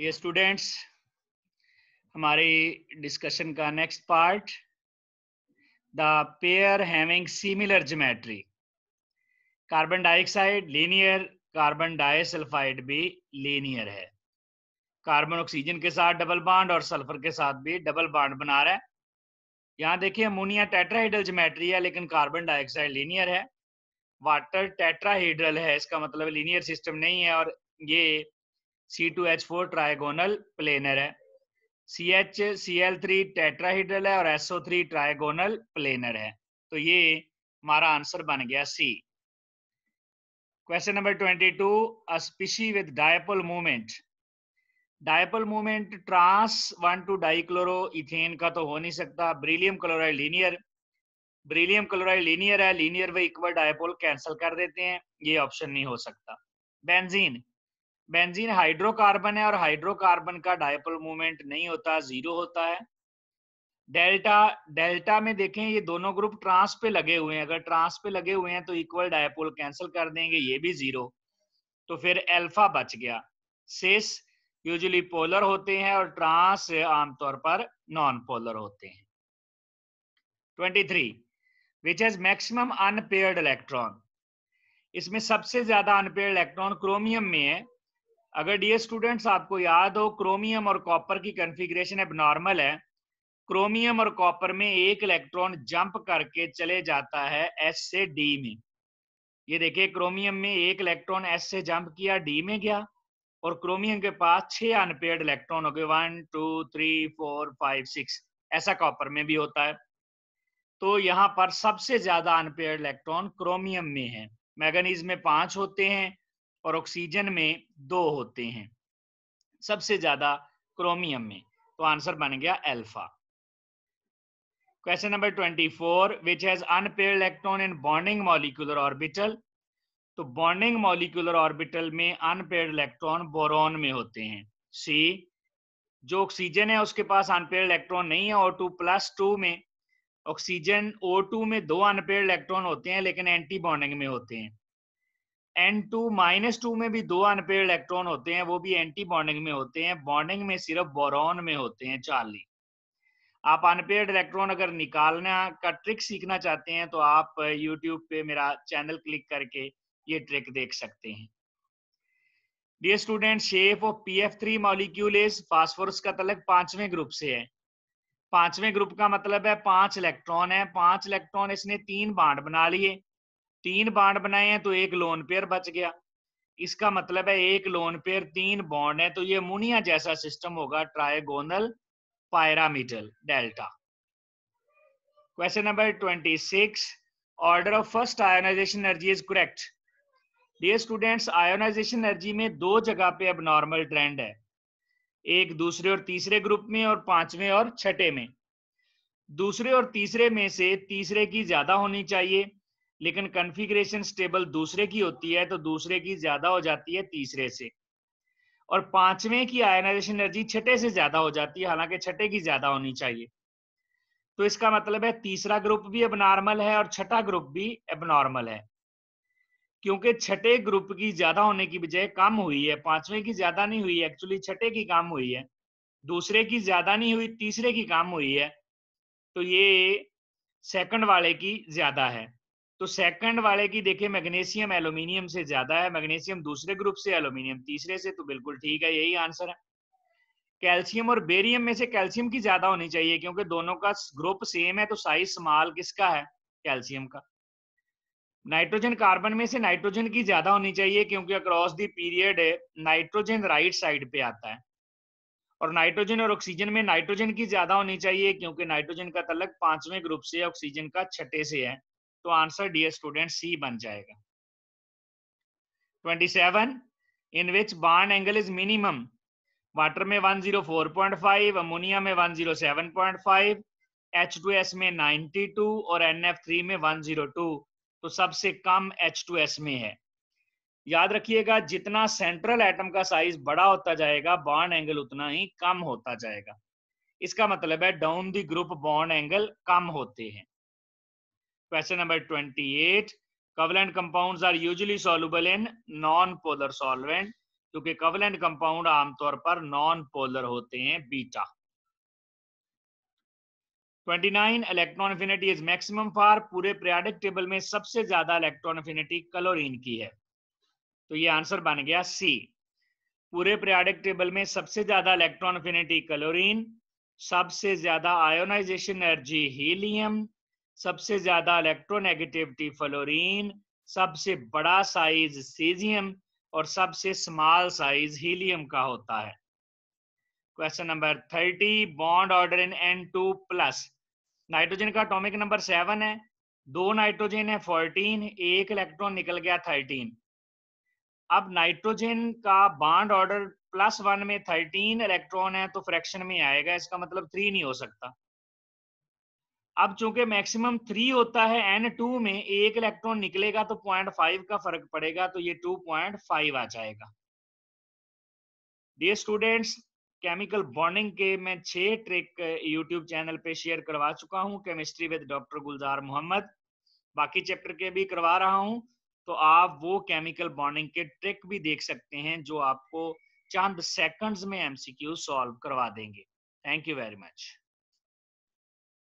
ये स्टूडेंट्स हमारी डिस्कशन का next part the pair having similar geometry carbon dioxide linear carbon disulphide भी linear है कार्बन ऑक्सीजन के साथ डबल बाड और सल्फर के साथ भी डबल बाड बना रहा है यहाँ देखिए अमोनिया टेट्राहीड्रल ज्योमेट्री है लेकिन कार्बन डाइऑक्साइड लीनियर है वाटर टेट्राहीड्रल है इसका मतलब लीनियर सिस्टम नहीं है और ये C two H four trigonal planar है C H C L three tetrahedral है और एसओ थ्री ट्राइगोनल प्लेनर है तो ये हमारा आंसर बन गया C question number twenty two species with dipole movement dipole movement trans one two dichloro ethane का तो हो नहीं सकता beryllium chloride linear beryllium chloride linear है लीनियर वे इक्वल डायपोल कैंसिल कर देते हैं ये ऑप्शन नहीं हो सकता बेंजीन बेंजीन हाइड्रोकार्बन है और हाइड्रोकार्बन का डायपोल मूवमेंट नहीं होता जीरो होता है डेल्टा डेल्टा में देखें ये दोनों ग्रुप ट्रांस पे लगे हुए हैं अगर ट्रांस पे लगे हुए हैं तो इक्वल डायपोल कैंसिल कर देंगे ये भी जीरो तो फिर एल्फा बच गया सेस यूजुअली पोलर होते हैं और ट्रांस आमतौर पर नॉन पोलर होते हैं 23 which has maximum unpaired electron इसमें सबसे ज्यादा अनपेयर्ड इलेक्ट्रॉन क्रोमियम में है अगर डी स्टूडेंट्स आपको याद हो क्रोमियम और कॉपर की कन्फिग्रेशन अब नॉर्मल है क्रोमियम और कॉपर में एक इलेक्ट्रॉन जंप करके चले जाता है एस से डी में ये देखिए क्रोमियम में एक इलेक्ट्रॉन एस से जंप किया डी में गया और क्रोमियम के पास छह अनपेड इलेक्ट्रॉन हो गए one two three four five six ऐसा कॉपर में भी होता है तो यहाँ पर सबसे ज्यादा अनपेड इलेक्ट्रॉन क्रोमियम में है मैगनीज में पांच होते हैं और ऑक्सीजन में दो होते हैं सबसे ज्यादा क्रोमियम में तो आंसर बन गया alpha question number twenty four which has unpair electron in bonding molecular orbital तो बॉन्डिंग मॉलिकुलर ऑर्बिटल में अनपेयर इलेक्ट्रॉन बोरॉन में होते हैं सी जो ऑक्सीजन है उसके पास अनपेयर इलेक्ट्रॉन नहीं है ओ टू प्लस टू में ऑक्सीजन ओ टू में दो अनपेयर इलेक्ट्रॉन होते हैं लेकिन एंटी बॉन्डिंग में होते हैं एन टू माइनस टू में भी दो अनपेड इलेक्ट्रॉन होते हैं वो भी एंटी बॉन्डिंग में होते हैं बॉन्डिंग में सिर्फ बोरॉन में होते हैं चाली आप अनपेड इलेक्ट्रॉन अगर निकालना का ट्रिक सीखना चाहते हैं तो आप यूट्यूब पे मेरा चैनल क्लिक करके ये ट्रिक देख सकते हैं dear student shape of P F three molecule is phosphorus का तलक पांचवें ग्रुप से है पांचवें ग्रुप का मतलब है पांच इलेक्ट्रॉन है पांच इलेक्ट्रॉन इसने तीन बाड बना लिए तीन बॉन्ड बनाए हैं तो एक लोन पेयर बच गया इसका मतलब है एक लोन पेयर तीन बॉन्ड है तो ये मुनिया जैसा सिस्टम होगा trigonal pyramidal delta question number twenty six order of first ionisation energy is correct dear students ionisation energy में दो जगह पे अब नॉर्मल ट्रेंड है एक दूसरे और तीसरे ग्रुप में और पांचवें और छठे में दूसरे और तीसरे में से तीसरे की ज्यादा होनी चाहिए लेकिन कन्फिग्रेशन स्टेबल दूसरे की होती है तो दूसरे की ज्यादा हो जाती है तीसरे से और पांचवें की आयनाइजेशन एनर्जी छठे से ज्यादा हो जाती है हालांकि छठे की ज्यादा होनी चाहिए तो इसका मतलब है तीसरा ग्रुप भी एबनॉर्मल है और छठा ग्रुप भी एबनॉर्मल है क्योंकि छठे ग्रुप की ज्यादा होने की बजाय कम हुई है पांचवें की ज्यादा नहीं हुई एक्चुअली छठे की कम हुई है दूसरे की ज्यादा नहीं हुई तीसरे की कम हुई है तो ये सेकंड वाले की ज्यादा है तो सेकंड वाले की देखिए मैग्नीशियम एल्यूमिनियम से ज्यादा है मैग्नीशियम दूसरे ग्रुप से एल्यूमिनियम तीसरे से तो बिल्कुल ठीक है यही आंसर है कैल्शियम और बेरियम में से कैल्शियम की ज्यादा होनी चाहिए क्योंकि दोनों का ग्रुप सेम है तो साइज स्मॉल किसका है कैल्शियम का नाइट्रोजन कार्बन में से नाइट्रोजन की ज्यादा होनी चाहिए क्योंकि across the period nitrogen right side पे आता है और नाइट्रोजन और ऑक्सीजन में नाइट्रोजन की ज्यादा होनी चाहिए क्योंकि नाइट्रोजन का तलक पांचवें ग्रुप से ऑक्सीजन का छठे से है तो आंसर डी स्टूडेंट सी बन जाएगा 27 in which bond angle is minimum water में 104.5 अमोनिया में 107.5 H2S में 92 और NF3 में 102 तो सबसे कम H2S में है याद रखिएगा जितना सेंट्रल एटम का साइज बड़ा होता जाएगा बॉन्ड एंगल उतना ही कम होता जाएगा इसका मतलब है down the group bond angle कम होते हैं Question number 28. Covalent compounds are usually soluble in non-polar solvent. क्योंकि कवलेंट कंपाउंड आमतौर पर नॉन पोलर होते हैं beta 29 electron affinity is maximum for पूरे प्रयाडिक टेबल में सबसे ज्यादा इलेक्ट्रॉन एफिनिटी क्लोरीन की है तो ये आंसर बन गया सी पूरे प्रयाडिक टेबल में सबसे ज्यादा इलेक्ट्रॉन एफिनिटी क्लोरीन सबसे ज्यादा आयोनाइजेशन एनर्जी हीलियम सबसे ज्यादा इलेक्ट्रोनेगेटिविटी फ्लोरीन सबसे बड़ा साइज सीजियम और सबसे स्मॉल साइज हीलियम का होता है question number thirty bond order in N two plus nitrogen का अटोमिक नंबर सेवन है दो नाइट्रोजन है फोर्टीन एक इलेक्ट्रॉन निकल गया थर्टीन अब नाइट्रोजन का बॉन्ड ऑर्डर प्लस वन में थर्टीन इलेक्ट्रॉन है तो फ्रैक्शन में आएगा इसका मतलब थ्री नहीं हो सकता अब चूंकि मैक्सिमम थ्री होता है एन टू में एक इलेक्ट्रॉन निकलेगा तो पॉइंट फाइव का फर्क पड़ेगा तो ये टू पॉइंट फाइव आ जाएगा ये स्टूडेंट्स केमिकल बॉन्डिंग के मैं छह ट्रिक यूट्यूब चैनल पे शेयर करवा चुका हूँ chemistry with doctor Gulzar Mohammad बाकी चैप्टर के भी करवा रहा हूँ तो आप वो केमिकल बॉन्डिंग के ट्रिक भी देख सकते हैं जो आपको चंद सेकंड्स में एमसीक्यू सॉल्व करवा देंगे थैंक यू वेरी मच